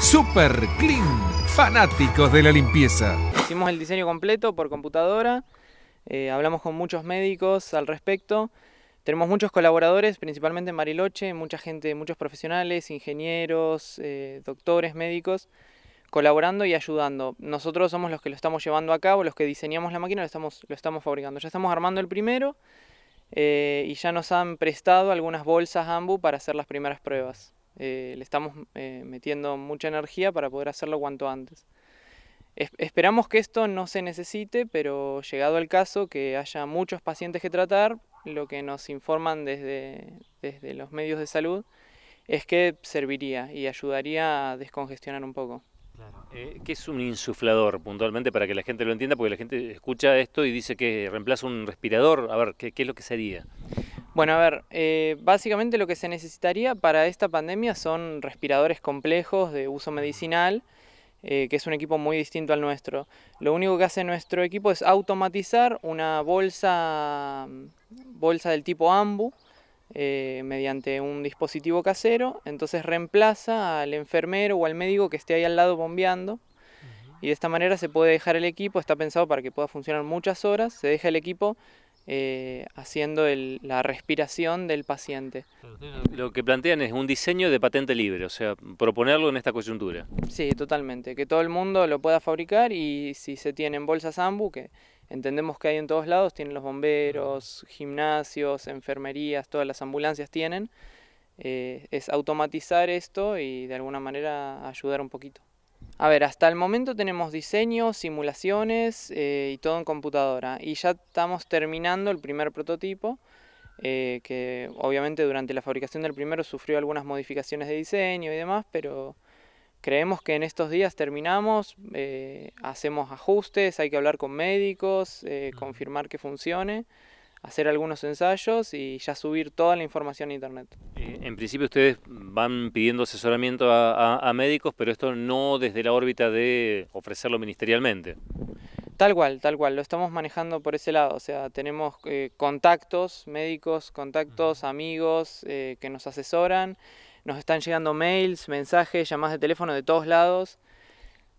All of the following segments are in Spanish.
Super Clean, fanáticos de la limpieza. Hicimos el diseño completo por computadora, eh, hablamos con muchos médicos al respecto. Tenemos muchos colaboradores, principalmente en Mariloche, mucha gente, muchos profesionales, ingenieros, eh, doctores, médicos, colaborando y ayudando. Nosotros somos los que lo estamos llevando a cabo, los que diseñamos la máquina, lo estamos, lo estamos fabricando. Ya estamos armando el primero eh, y ya nos han prestado algunas bolsas AMBU para hacer las primeras pruebas. Eh, le estamos eh, metiendo mucha energía para poder hacerlo cuanto antes. esperamos que esto no se necesite, pero llegado el caso, que haya muchos pacientes que tratar, lo que nos informan desde, desde los medios de salud es que serviría y ayudaría a descongestionar un poco. Claro. Eh, ¿Qué es un insuflador? Puntualmente, para que la gente lo entienda, porque la gente escucha esto y dice que reemplaza un respirador. A ver, qué es lo que sería? Bueno, a ver, eh, básicamente lo que se necesitaría para esta pandemia son respiradores complejos de uso medicinal, eh, que es un equipo muy distinto al nuestro. Lo único que hace nuestro equipo es automatizar una bolsa, mm, bolsa del tipo AMBU eh, mediante un dispositivo casero, entonces reemplaza al enfermero o al médico que esté ahí al lado bombeando. Y de esta manera se puede dejar el equipo, está pensado para que pueda funcionar muchas horas, se deja el equipo eh, haciendo la respiración del paciente. Lo que plantean es un diseño de patente libre, o sea, proponerlo en esta coyuntura. Sí, totalmente, que todo el mundo lo pueda fabricar y si se tienen bolsas AMBU, que entendemos que hay en todos lados, tienen los bomberos, gimnasios, enfermerías, todas las ambulancias tienen, eh, es automatizar esto y de alguna manera ayudar un poquito. A ver, hasta el momento tenemos diseño, simulaciones eh, y todo en computadora. Y ya estamos terminando el primer prototipo, eh, que obviamente durante la fabricación del primero sufrió algunas modificaciones de diseño y demás, pero creemos que en estos días terminamos, eh, hacemos ajustes, hay que hablar con médicos, confirmar que funcione hacer algunos ensayos y ya subir toda la información a internet. Eh, en principio ustedes van pidiendo asesoramiento a, médicos, pero esto no desde la órbita de ofrecerlo ministerialmente. Tal cual, tal cual, lo estamos manejando por ese lado, o sea, tenemos eh, contactos médicos, contactos amigos eh, que nos asesoran, nos están llegando mails, mensajes, llamadas de teléfono de todos lados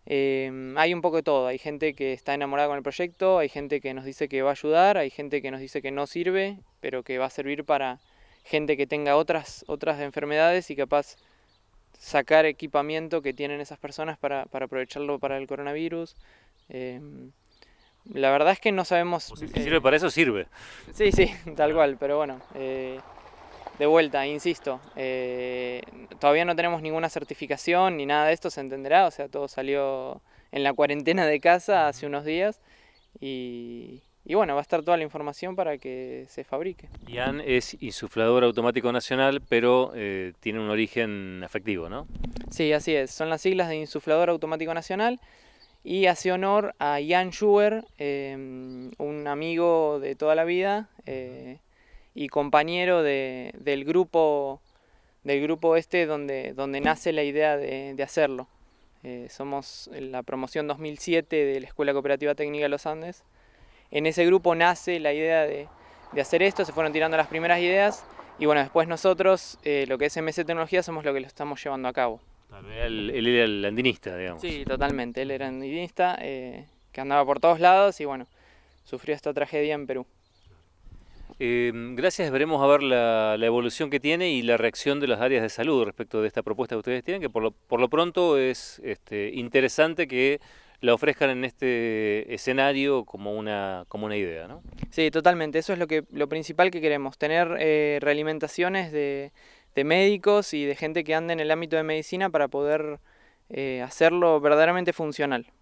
Em, hay un poco de todo, hay gente que está enamorada con el proyecto, hay gente que nos dice que va a ayudar, hay gente que nos dice que no sirve, pero que va a servir para gente que tenga otras, otras enfermedades y capaz sacar equipamiento que tienen esas personas para, aprovecharlo para el coronavirus. Em, la verdad es que no sabemos... si eh, sirve para eso, sirve. Sí, sí, tal cual, pero bueno. Eh, de vuelta, insisto, eh, todavía no tenemos ninguna certificación ni nada de esto, se entenderá, o sea, todo salió en la cuarentena de casa hace unos días y, bueno, va a estar toda la información para que se fabrique. Ian es insuflador automático nacional, pero eh, tiene un origen afectivo, ¿no? Sí, así es, son las siglas de insuflador automático nacional y hace honor a Ian Schuer, eh, un amigo de toda la vida y compañero del grupo del grupo este donde, donde nace la idea de, hacerlo. Eh, somos la promoción 2007 de la Escuela Cooperativa Técnica de los Andes. En ese grupo nace la idea de, de hacer esto, se fueron tirando las primeras ideas y bueno, después nosotros, eh, lo que es MS Tecnología, somos lo que lo estamos llevando a cabo. Él, era el andinista, digamos. Sí, totalmente, él era andinista, eh, que andaba por todos lados y bueno, sufrió esta tragedia en Perú. Em, gracias, veremos a ver la, evolución que tiene y la reacción de las áreas de salud respecto de esta propuesta que ustedes tienen, que por lo, pronto es este, interesante que la ofrezcan en este escenario como una, como una idea, Sí, totalmente. Eso es lo, que, lo principal que queremos, tener eh, realimentaciones de, médicos y de gente que ande en el ámbito de medicina para poder eh, hacerlo verdaderamente funcional.